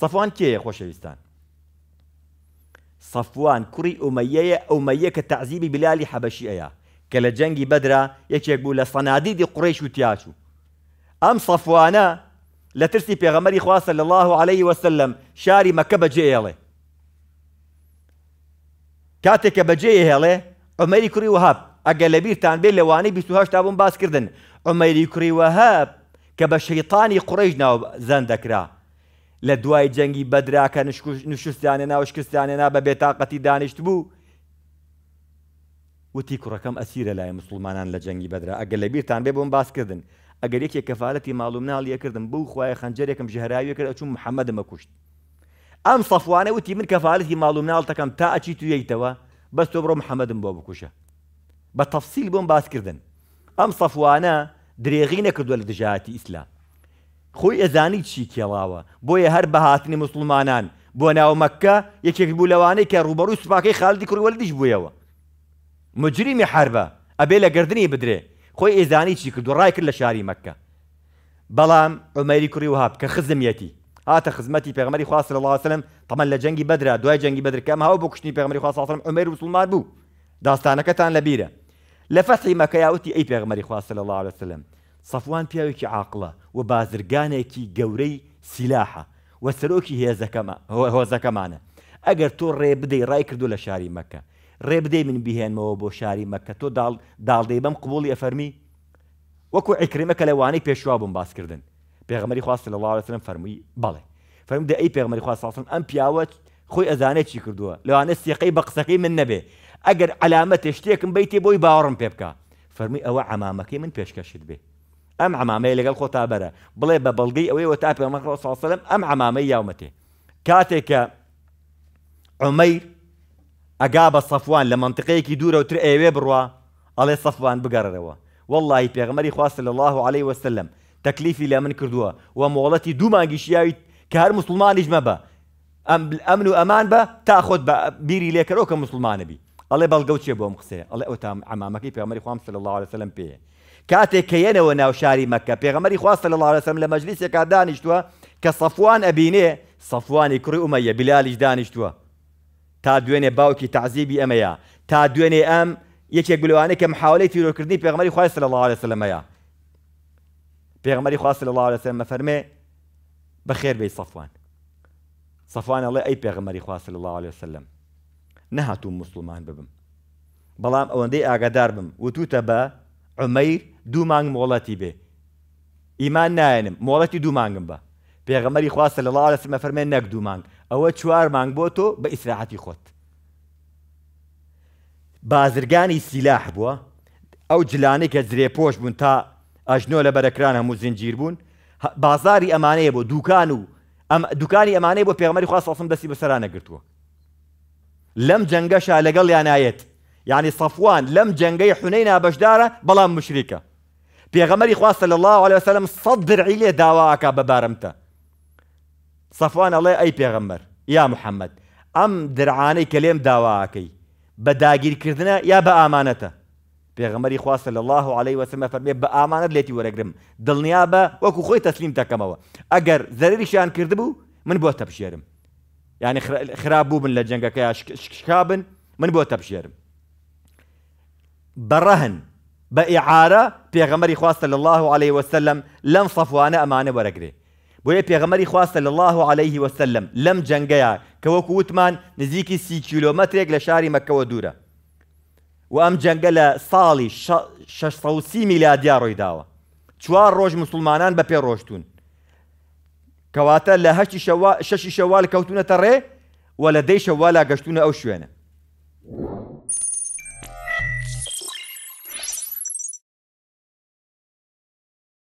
صفوان كي يا سەفوان کوڕی صفوان كري أمية تەعزیبی بلالی حەبەشی ئەیە کە لە جەنگی بەدرا یەکێک بوو لە سەنادیدی قڕێش و تیاچوو ئەم سەفوانە لە ترسی الله عليه وسلم شاری مەکە بەجێڵێ کاتێک کە بەجێ هێڵێ عمەری كري وهاب ئەگە لە بیرتان بێ لەوانەی 28 تابوون باسکردن عمەری كري وهاب کە بە شەیتانی قڕێژ ناو لە دوای جەنگی بەدراکە نوشتانێ ناوشکستانێنا بە بێتاقەتی دانیشت بوو وتی کوڕەکەم ئەسیرە لای مسلمانان لە جەنگی بەدرا ئەگەر لە بیرتان بێ بۆم باسکردن ئەگەر یەکێک کەفاەتی ماڵوم ناڵیەکردم بوو خخوایە خەنجەرێکم ژهراوی کرد ئەچوم محەممەدمە کوشت ئەم سەفوانە وتی من کەفاەتی ماڵوم ناڵتەکەم تا ئەچی تویەیتەوە بەس تۆ بڕۆ محەممەدم بۆ بکوشە بە تەفسیل بۆم باسکردن ئەم سەفوانە درێغی نەکردووە لە دژاتی ئیسلام خۆی ئەزانی چی کێڵاوە بۆیە هەر بەهاتنی مسلمانان بۆ ناومەکە یەکێک بوو لەوانەی کە ڕوبەڕوو سوپاکەی خاڵدی کوروەلدیش بوویەوە مجریمی حربە ئەبێ لە گردنی بدرێ خۆی ئێزانی چی کرد و ڕای کرد لە شاری مەکە بەڵام ئۆمەری کوری وهاب کە خزمەتی هاتە خزمەتی پێغمەری خواست لە لاسلم تەمەەن لە جەنگی بەدرا دوای جەنگی بەدرکەم هاو بۆ کوشتنی پێغمەری خواستڵم ئۆمەری مسلمان بوو داستانەکەتان لەبیرە لە فەسی مەکەیاوتی ئەی پێغمەری خواست لە الله عليه وسلم سەفوان پیاوێکی عاقلە و بازرگانێکی گەورەی سیلاحە و سەرۆکی هۆزەکەمانە ئەگەر تۆ ڕێ بدەی ڕای کردو لە شاری مەکە ڕێ بدەی من بهێنمەوە بۆ شاری مەکە تۆ داڵدەی بەم قوڵی ئەفەرمی وەکو ئەیکریمەکە لەوانەی پێشوا بم باسکردن پێغمەری خواست لە لاڵەترم فەرمووی بەڵێ فەرم دە ئەی پێغمەری خواستسن ئەم پیاوە خۆی ئەزانێت چی کردووە لەوانە سیقەی بە قسەکەی من نەبێ ئەگەر علامە تێشتێکم بیتێ بۆی باوەڕم پێ بکە فەرمی ئەوە ئەمامەکەی من پێشکەشت بێ ام عمامي لقال خو تابرا بلي ببلقي اوي وتابي ما صلى الله عليه وسلم ام عمامي يومتي كاتك عمير اقاب صفوان لمنطقه كي دورة وتر ايوي بروا علي صفوان بقرروا والله بيغمري خواص صلى الله عليه وسلم تكليفي لمن كردوا ومولتي دوما جيشياي كهر مسلمان اجما با ام الامن وامان با تاخذ با بيري ليك روك مسلمان بي الله بلقوت شي بوم خسي الله اوتام عمامك بيغمري خواص صلى الله عليه وسلم بيه کاتێک کە یەنەوە ناو شاری مەکە پێغەمەری خواستە لە لاڕسم لە مەجلیسێکا دانیشتووە کە سەفوان ئەبینێ سەفوانی کوڕی باوكي تعزيبي أميا تا أم يكي يقولوا أنا كمحاولة في ركرني بيغمري خواص صلى الله عليه وسلم يا بيغمري خواص صلى الله عليه وسلم فرمي بخير بي صفوان صفوان الله أي بيغمري خواص صلى الله عليه وسلم نهاتو مسلمان ببم بلام أوندي أغادار بم وتوتا عمەیر دوو مانگ مۆڵەتی بێ ئیمان نایەنم مۆڵەتی دوو مانگم بە پێغەمەری خواستە لە لاڵە سمە فەرمێن نەک دوو مانگ ئەوە چوار مانگ بۆ تۆ بە ئیسراحەتی خۆت بازرگانی سیلاح بووە ئەو جلانەی کە زرێپۆش بوون تا ئەژنۆ لە بەرەکران هەموو زنجیر بوون بازاری ئەمانەیە بۆ دوکان و دوکانی ئەمانەیە بۆ پێغمەری خواستسم دەستی بەسەرانە گرتووە لەم جەنگەشا لەگەڵ یانایەت يعني صفوان لم جنجي حنينة بشدارة بلا مشركة پێغەمەری خواستە صلى الله عليه وسلم صدر عليه دواك ببارمتا صفوان الله أي ئەی پێغەمبەر يا محمد أم درعاني كلام لێم داواکەی بە داگیرکردنە یا بە ئامانەتە خواص الله عليه وسلم فەرمێ ليتي ئامانەت لێتی وەرەگرم دڵنیا بە وەکو خۆی تەسلیم أجر ئەگەر كردبو من بۆ تەبژێرم يعني خرابو من بن لە جەنگەکە من بۆ تەبژێرم بەڕەهن بە ئیعاە پێغەمەری خواستە لە الله عليه وسلم لەم سەفوانە ئەمانە وەرەگرێ بۆیە پێغەمەری خواستە لە الله عليه وسلم لەم جەنگەیە کە وەکو وتمان نزیکی سی کیلومترێک لە شاری مەکەوە دوورە و ئەم جەنگە لە ساڵی 16 میلادیا ڕۆی داوە چوار ڕۆژ مسلمانان بە پێ ڕۆشتون کەواتە لە هەشی شەوال کەوتونەتە ڕێ و لە دەی شەوالا گەشتونە ئەو شوێنە